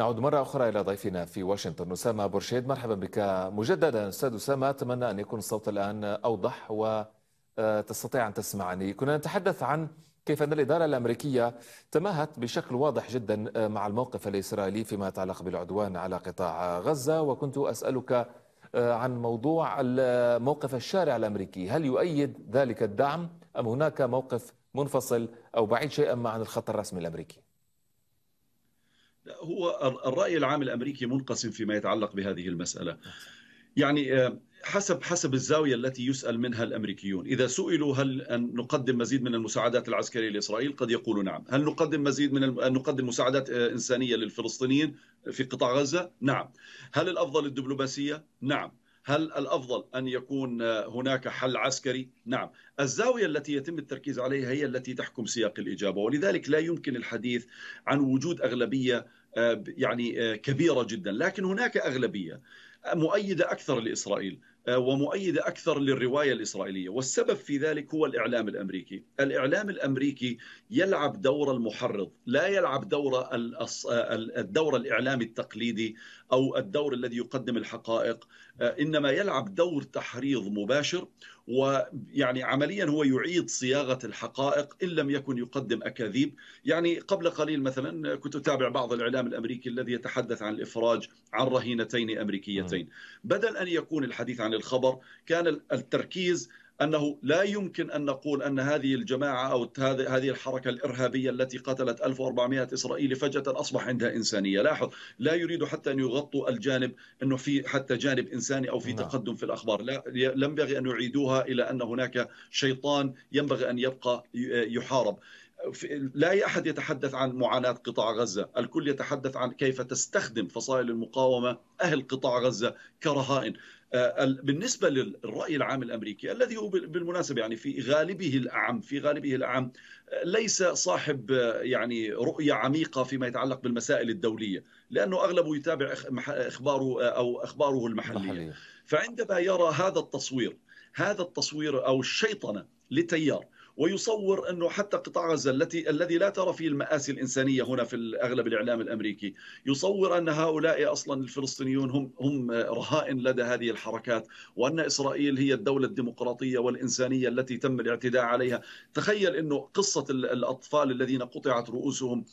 نعود مرة أخرى إلى ضيفنا في واشنطن أسامة برشيد مرحبا بك مجددا أستاذ أسامة أتمنى أن يكون الصوت الآن أوضح وتستطيع أن تسمعني كنا نتحدث عن كيف أن الإدارة الأمريكية تماهت بشكل واضح جدا مع الموقف الإسرائيلي فيما يتعلق بالعدوان على قطاع غزة وكنت أسألك عن موضوع موقف الشارع الأمريكي هل يؤيد ذلك الدعم أم هناك موقف منفصل أو بعيد شيئا ما عن الخط الرسمي الأمريكي؟ هو الرأي العام الأمريكي منقسم فيما يتعلق بهذه المسألة يعني آه، حسب حسب الزاويه التي يسال منها الامريكيون، اذا سئلوا هل أن نقدم مزيد من المساعدات العسكريه لاسرائيل؟ قد يقولوا نعم، هل نقدم مزيد من الم... نقدم مساعدات آه، انسانيه للفلسطينيين في قطاع غزه؟ نعم. هل الافضل الدبلوماسيه؟ نعم. هل الافضل ان يكون هناك حل عسكري؟ نعم، الزاويه التي يتم التركيز عليها هي التي تحكم سياق الاجابه، ولذلك لا يمكن الحديث عن وجود اغلبيه آه، يعني آه، كبيره جدا، لكن هناك اغلبيه مؤيده اكثر لاسرائيل، آه، ومؤيدة أكثر للرواية الإسرائيلية والسبب في ذلك هو الإعلام الأمريكي الإعلام الأمريكي يلعب دور المحرض لا يلعب دور آه، الدور الإعلامي التقليدي أو الدور الذي يقدم الحقائق آه، إنما يلعب دور تحريض مباشر ويعني عمليا هو يعيد صياغه الحقائق ان لم يكن يقدم اكاذيب، يعني قبل قليل مثلا كنت اتابع بعض الاعلام الامريكي الذي يتحدث عن الافراج عن رهينتين امريكيتين، نعم. بدل ان يكون الحديث عن الخبر كان التركيز أنه لا يمكن أن نقول أن هذه الجماعة أو هذه الحركة الإرهابية التي قتلت 1400 إسرائيلي فجأة أصبح عندها إنسانية لاحظ لا يريد حتى أن يغطوا الجانب أنه في حتى جانب إنساني أو في نعم. تقدم في الأخبار لا ينبغي أن يعيدوها إلى أن هناك شيطان ينبغي أن يبقى يحارب لا أحد يتحدث عن معاناة قطاع غزة الكل يتحدث عن كيف تستخدم فصائل المقاومة أهل قطاع غزة كرهائن آه، بالنسبة للرأي العام الأمريكي الذي هو بالمناسبة يعني في غالبه الأعم في غالبه الأعم آه، ليس صاحب آه، يعني رؤية عميقة فيما يتعلق بالمسائل الدولية لأنه أغلبه يتابع أخباره أو أخباره المحلية فعندما يرى هذا التصوير هذا التصوير أو الشيطنة لتيار ويصور أنه حتى قطاع غزة التي الذي لا ترى فيه المآسي الإنسانية هنا في أغلب الإعلام الأمريكي يصور أن هؤلاء أصلا الفلسطينيون هم هم رهائن لدى هذه الحركات وأن إسرائيل هي الدولة الديمقراطية والإنسانية التي تم الاعتداء عليها تخيل أنه قصة الأطفال الذين قطعت رؤوسهم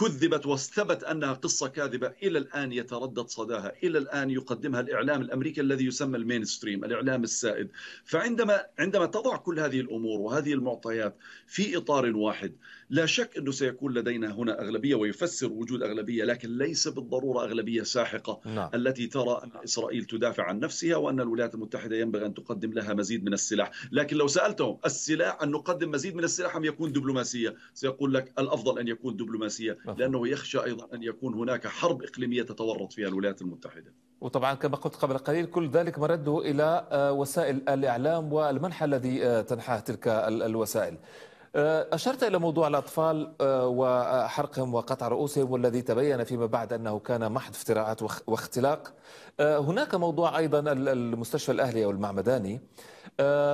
كذبت واستبت أنها قصة كاذبة إلى الآن يتردد صداها إلى الآن يقدمها الإعلام الأمريكي الذي يسمى المينستريم الإعلام السائد فعندما عندما تضع كل هذه الأمور وهذه المعطيات في إطار واحد لا شك أنه سيكون لدينا هنا أغلبية ويفسر وجود أغلبية لكن ليس بالضرورة أغلبية ساحقة نعم. التي ترى أن إسرائيل تدافع عن نفسها وأن الولايات المتحدة ينبغي أن تقدم لها مزيد من السلاح لكن لو سألتهم السلاح أن نقدم مزيد من السلاح أم يكون دبلوماسية سيقول لك الأفضل أن يكون دبلوماسية لانه يخشى ايضا ان يكون هناك حرب اقليميه تتورط فيها الولايات المتحده. وطبعا كما قلت قبل قليل كل ذلك مرده الى آه، وسائل الاعلام والمنحى الذي آه، تنحاه تلك الوسائل. آه، أشرت إلى موضوع الأطفال وحرقهم وقطع رؤوسهم والذي تبين فيما بعد أنه كان محض افتراءات واختلاق هناك موضوع أيضا المستشفى الأهلي أو المعمداني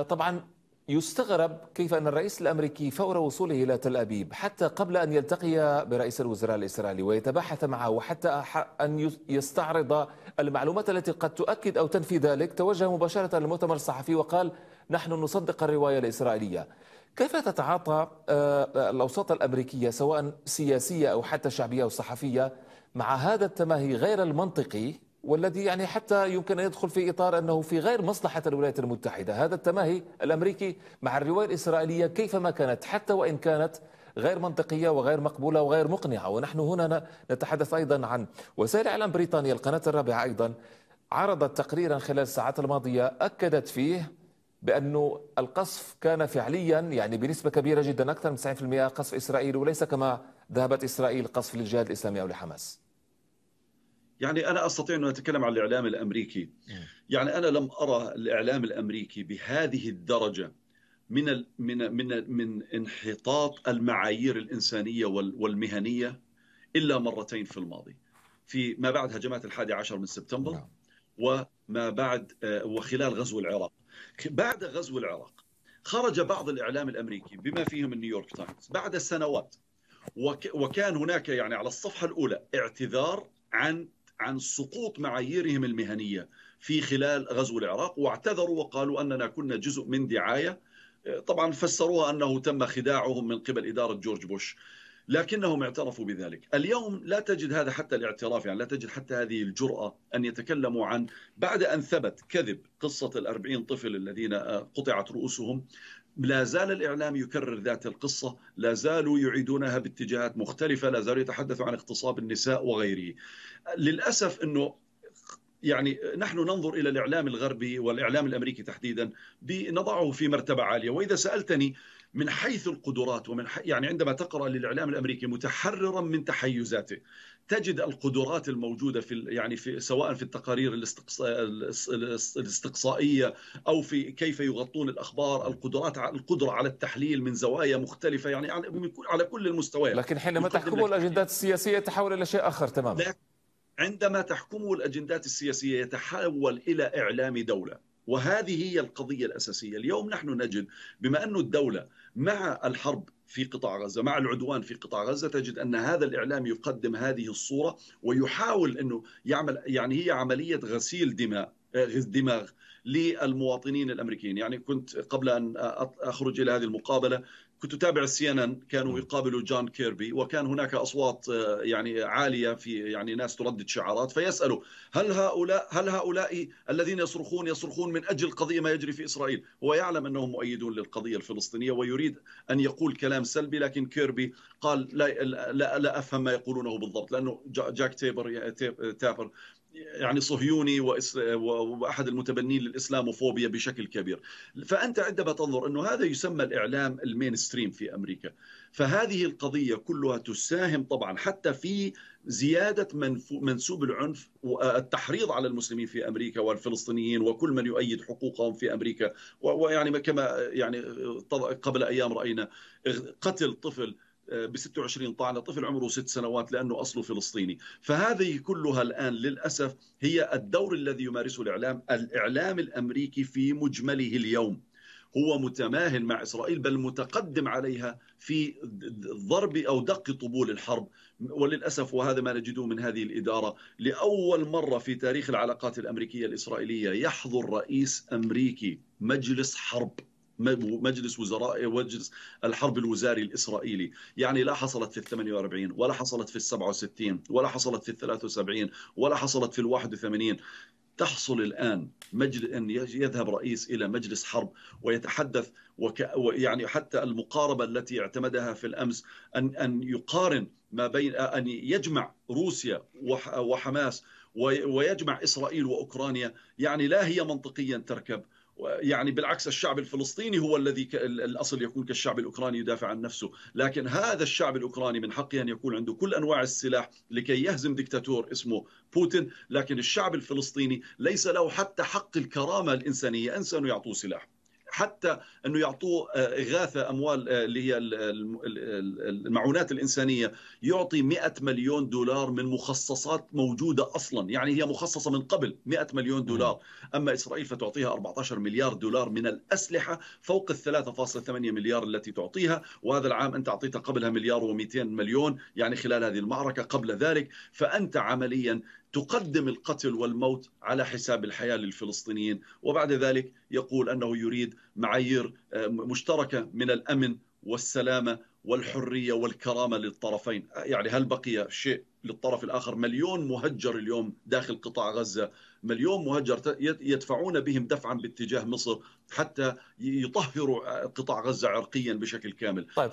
طبعا يستغرب كيف أن الرئيس الأمريكي فور وصوله إلى تل أبيب حتى قبل أن يلتقي برئيس الوزراء الإسرائيلي ويتباحث معه وحتى أن يستعرض المعلومات التي قد تؤكد أو تنفي ذلك توجه مباشرة للمؤتمر الصحفي وقال نحن نصدق الرواية الإسرائيلية كيف تتعاطى آه، آه، الأوساط الأمريكية سواء سياسية أو حتى شعبية أو صحفية مع هذا التماهي غير المنطقي والذي يعني حتى يمكن أن يدخل في إطار أنه في غير مصلحة الولايات المتحدة هذا التماهي الأمريكي مع الرواية الإسرائيلية كيفما كانت حتى وإن كانت غير منطقية وغير مقبولة وغير مقنعة ونحن هنا نتحدث أيضا عن وسائل إعلام بريطانيا القناة الرابعة أيضا عرضت تقريرا خلال الساعات الماضية أكدت فيه بأنه القصف كان فعليا يعني بنسبة كبيرة جدا أكثر من 90% قصف اسرائيل وليس كما ذهبت إسرائيل قصف للجهاد الإسلامي أو لحماس يعني أنا أستطيع أن أتكلم عن الإعلام الأمريكي إيه. يعني أنا لم أرى الإعلام الأمريكي بهذه الدرجة من الـ من من من انحطاط المعايير الإنسانية والمهنية إلا مرتين في الماضي في ما بعد هجمات الحادي عشر من سبتمبر نعم. وما بعد آه، وخلال غزو العراق بعد غزو العراق خرج بعض الإعلام الأمريكي بما فيهم النيويورك تايمز بعد سنوات وكان هناك يعني على الصفحة الأولى اعتذار عن عن سقوط معاييرهم المهنيه في خلال غزو العراق واعتذروا وقالوا اننا كنا جزء من دعايه طبعا فسروها انه تم خداعهم من قبل اداره جورج بوش لكنهم اعترفوا بذلك اليوم لا تجد هذا حتى الاعتراف يعني لا تجد حتى هذه الجرأة أن يتكلموا عن بعد أن ثبت كذب قصة الأربعين طفل الذين آه، قطعت رؤوسهم لا زال الإعلام يكرر ذات القصة لا زالوا يعيدونها باتجاهات مختلفة لا زالوا يتحدثوا عن اغتصاب النساء وغيره للأسف أنه يعني نحن ننظر الى الاعلام الغربي والاعلام الامريكي تحديدا بنضعه في مرتبه عاليه واذا سالتني من حيث القدرات ومن حي... يعني عندما تقرا للاعلام الامريكي متحررا من تحيزاته تجد القدرات الموجوده في يعني في سواء في التقارير الاستقصاء... الاستقصائيه او في كيف يغطون الاخبار القدرات القدره على التحليل من زوايا مختلفه يعني على كل المستويات لكن حينما تحكمه الاجندات السياسيه تحول الى شيء اخر تماما عندما تحكمه الاجندات السياسيه يتحول الى اعلام دوله وهذه هي القضية الأساسية اليوم نحن نجد بما أن الدولة مع الحرب في قطاع غزة مع العدوان في قطاع غزة تجد أن هذا الإعلام يقدم هذه الصورة ويحاول أنه يعمل يعني هي عملية غسيل دماء آه، دماغ للمواطنين الامريكيين، يعني كنت قبل ان اخرج الى هذه المقابله كنت اتابع السي ان ان كانوا يقابلوا جون كيربي وكان هناك اصوات آه، يعني عاليه في يعني ناس تردد شعارات فيسالوا هل هؤلاء هل هؤلاء الذين يصرخون يصرخون من اجل قضيه ما يجري في اسرائيل هو يعلم انهم مؤيدون للقضيه الفلسطينيه ويريد ان يقول كلام سلبي لكن كيربي قال لا لا, لا افهم ما يقولونه بالضبط لانه جاك تيبر يعني تابر يعني صهيوني واحد المتبنين للاسلاموفوبيا بشكل كبير فانت عندما تنظر انه هذا يسمى الاعلام المينستريم في امريكا فهذه القضيه كلها تساهم طبعا حتى في زياده منسوب العنف والتحريض على المسلمين في امريكا والفلسطينيين وكل من يؤيد حقوقهم في امريكا ويعني كما يعني قبل ايام راينا قتل طفل آه، ب 26 طعنه طفل عمره ست سنوات لانه اصله فلسطيني، فهذه كلها الان للاسف هي الدور الذي يمارسه الاعلام، الاعلام الامريكي في مجمله اليوم هو متماهن مع اسرائيل بل متقدم عليها في ضرب او دق طبول الحرب وللاسف وهذا ما نجده من هذه الاداره لاول مره في تاريخ العلاقات الامريكيه الاسرائيليه يحضر رئيس امريكي مجلس حرب مجلس وزراء مجلس الحرب الوزاري الاسرائيلي، يعني لا حصلت في ال 48 ولا حصلت في ال 67 ولا حصلت في ال 73 ولا حصلت في ال 81 تحصل الان مجل ان يذهب رئيس الى مجلس حرب ويتحدث وك... يعني حتى المقاربه التي اعتمدها في الامس ان ان يقارن ما بين ان يجمع روسيا وح... وحماس ويجمع اسرائيل واوكرانيا يعني لا هي منطقيا تركب يعني بالعكس الشعب الفلسطيني هو الذي الاصل يكون كالشعب الاوكراني يدافع عن نفسه، لكن هذا الشعب الاوكراني من حقه ان يكون عنده كل انواع السلاح لكي يهزم دكتاتور اسمه بوتين، لكن الشعب الفلسطيني ليس له حتى حق الكرامه الانسانيه، انسى انه يعطوه سلاح. حتى انه يعطوه آه، اغاثه اموال آه، اللي هي المعونات الانسانيه يعطي 100 مليون دولار من مخصصات موجوده اصلا يعني هي مخصصه من قبل 100 مليون دولار اما اسرائيل فتعطيها 14 مليار دولار من الاسلحه فوق ال 3.8 مليار التي تعطيها وهذا العام انت اعطيتها قبلها مليار و200 مليون يعني خلال هذه المعركه قبل ذلك فانت عمليا تقدم القتل والموت على حساب الحياه للفلسطينيين وبعد ذلك يقول انه يريد معايير آه، مشتركه من الامن والسلامه والحريه والكرامه للطرفين، يعني هل بقي شيء للطرف الاخر؟ مليون مهجر اليوم داخل قطاع غزه، مليون مهجر يدفعون بهم دفعا باتجاه مصر حتى يطهروا قطاع غزه عرقيا بشكل كامل. طيب.